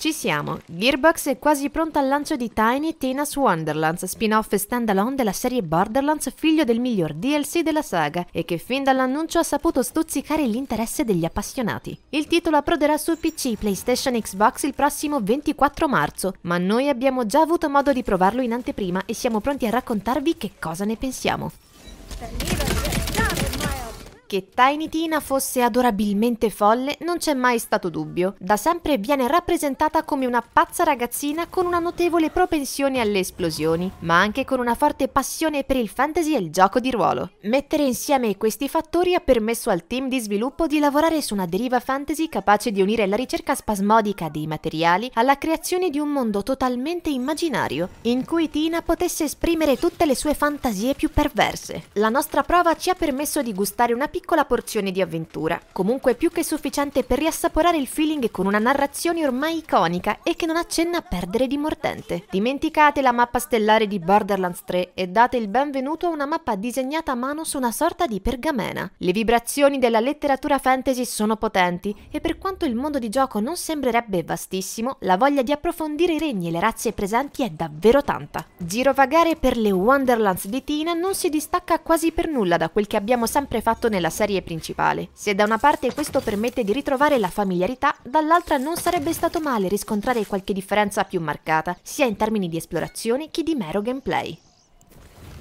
Ci siamo, Gearbox è quasi pronta al lancio di Tiny Tina's Wonderlands, spin-off standalone della serie Borderlands, figlio del miglior DLC della saga, e che fin dall'annuncio ha saputo stuzzicare l'interesse degli appassionati. Il titolo approderà su PC, PlayStation e Xbox il prossimo 24 marzo, ma noi abbiamo già avuto modo di provarlo in anteprima e siamo pronti a raccontarvi che cosa ne pensiamo. Che Tiny Tina fosse adorabilmente folle non c'è mai stato dubbio. Da sempre viene rappresentata come una pazza ragazzina con una notevole propensione alle esplosioni, ma anche con una forte passione per il fantasy e il gioco di ruolo. Mettere insieme questi fattori ha permesso al team di sviluppo di lavorare su una deriva fantasy capace di unire la ricerca spasmodica dei materiali alla creazione di un mondo totalmente immaginario, in cui Tina potesse esprimere tutte le sue fantasie più perverse. La nostra prova ci ha permesso di gustare una piccola piccola porzione di avventura, comunque più che sufficiente per riassaporare il feeling con una narrazione ormai iconica e che non accenna a perdere di mordente. Dimenticate la mappa stellare di Borderlands 3 e date il benvenuto a una mappa disegnata a mano su una sorta di pergamena. Le vibrazioni della letteratura fantasy sono potenti e per quanto il mondo di gioco non sembrerebbe vastissimo, la voglia di approfondire i regni e le razze presenti è davvero tanta. Girovagare per le Wonderlands di Tina non si distacca quasi per nulla da quel che abbiamo sempre fatto nella della serie principale. Se da una parte questo permette di ritrovare la familiarità, dall'altra non sarebbe stato male riscontrare qualche differenza più marcata, sia in termini di esplorazione che di mero gameplay.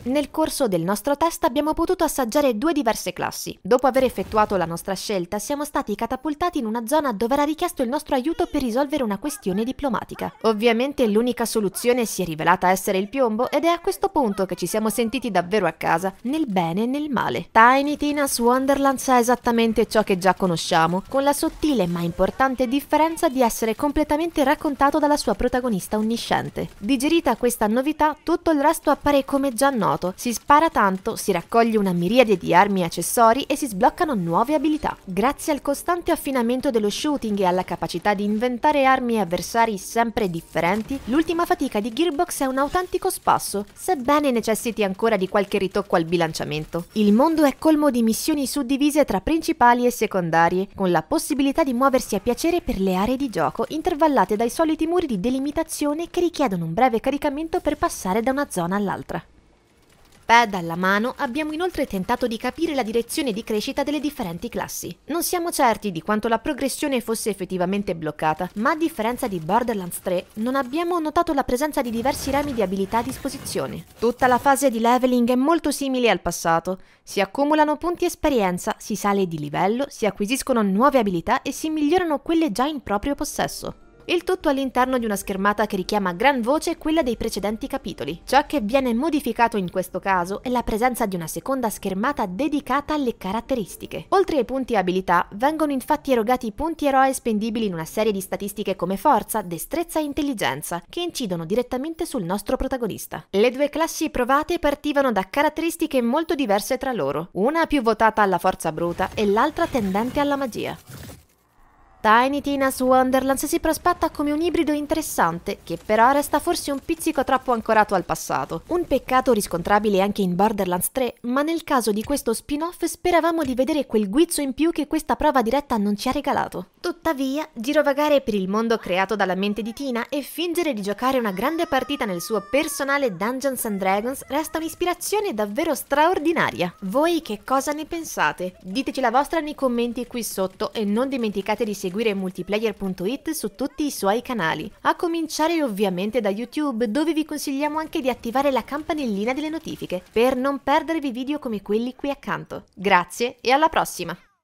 Nel corso del nostro test abbiamo potuto assaggiare due diverse classi. Dopo aver effettuato la nostra scelta, siamo stati catapultati in una zona dove era richiesto il nostro aiuto per risolvere una questione diplomatica. Ovviamente l'unica soluzione si è rivelata essere il piombo ed è a questo punto che ci siamo sentiti davvero a casa, nel bene e nel male. Tiny Tina's Wonderland sa esattamente ciò che già conosciamo, con la sottile ma importante differenza di essere completamente raccontato dalla sua protagonista onnisciente. Digerita questa novità, tutto il resto appare come già noto vuoto, si spara tanto, si raccoglie una miriade di armi e accessori e si sbloccano nuove abilità. Grazie al costante affinamento dello shooting e alla capacità di inventare armi e avversari sempre differenti, l'ultima fatica di Gearbox è un autentico spasso, sebbene necessiti ancora di qualche ritocco al bilanciamento. Il mondo è colmo di missioni suddivise tra principali e secondarie, con la possibilità di muoversi a piacere per le aree di gioco intervallate dai soliti muri di delimitazione che richiedono un breve caricamento per passare da una zona all'altra caffè, dalla mano, abbiamo inoltre tentato di capire la direzione di crescita delle differenti classi. Non siamo certi di quanto la progressione fosse effettivamente bloccata, ma a differenza di Borderlands 3, non abbiamo notato la presenza di diversi rami di abilità a disposizione. Tutta la fase di leveling è molto simile al passato. Si accumulano punti esperienza, si sale di livello, si acquisiscono nuove abilità e si migliorano quelle già in proprio possesso il tutto all'interno di una schermata che richiama a gran voce quella dei precedenti capitoli. Ciò che viene modificato in questo caso è la presenza di una seconda schermata dedicata alle caratteristiche. Oltre ai punti abilità, vengono infatti erogati punti eroe spendibili in una serie di statistiche come forza, destrezza e intelligenza, che incidono direttamente sul nostro protagonista. Le due classi provate partivano da caratteristiche molto diverse tra loro, una più votata alla forza bruta e l'altra tendente alla magia. Tiny Tina's Wonderlands si prospetta come un ibrido interessante, che però resta forse un pizzico troppo ancorato al passato. Un peccato riscontrabile anche in Borderlands 3, ma nel caso di questo spin-off speravamo di vedere quel guizzo in più che questa prova diretta non ci ha regalato. Tuttavia, girovagare per il mondo creato dalla mente di Tina e fingere di giocare una grande partita nel suo personale Dungeons and Dragons resta un'ispirazione davvero straordinaria. Voi che cosa ne pensate? Diteci la vostra nei commenti qui sotto e non dimenticate di seguirci seguire multiplayer.it su tutti i suoi canali, a cominciare ovviamente da YouTube dove vi consigliamo anche di attivare la campanellina delle notifiche per non perdervi video come quelli qui accanto. Grazie e alla prossima!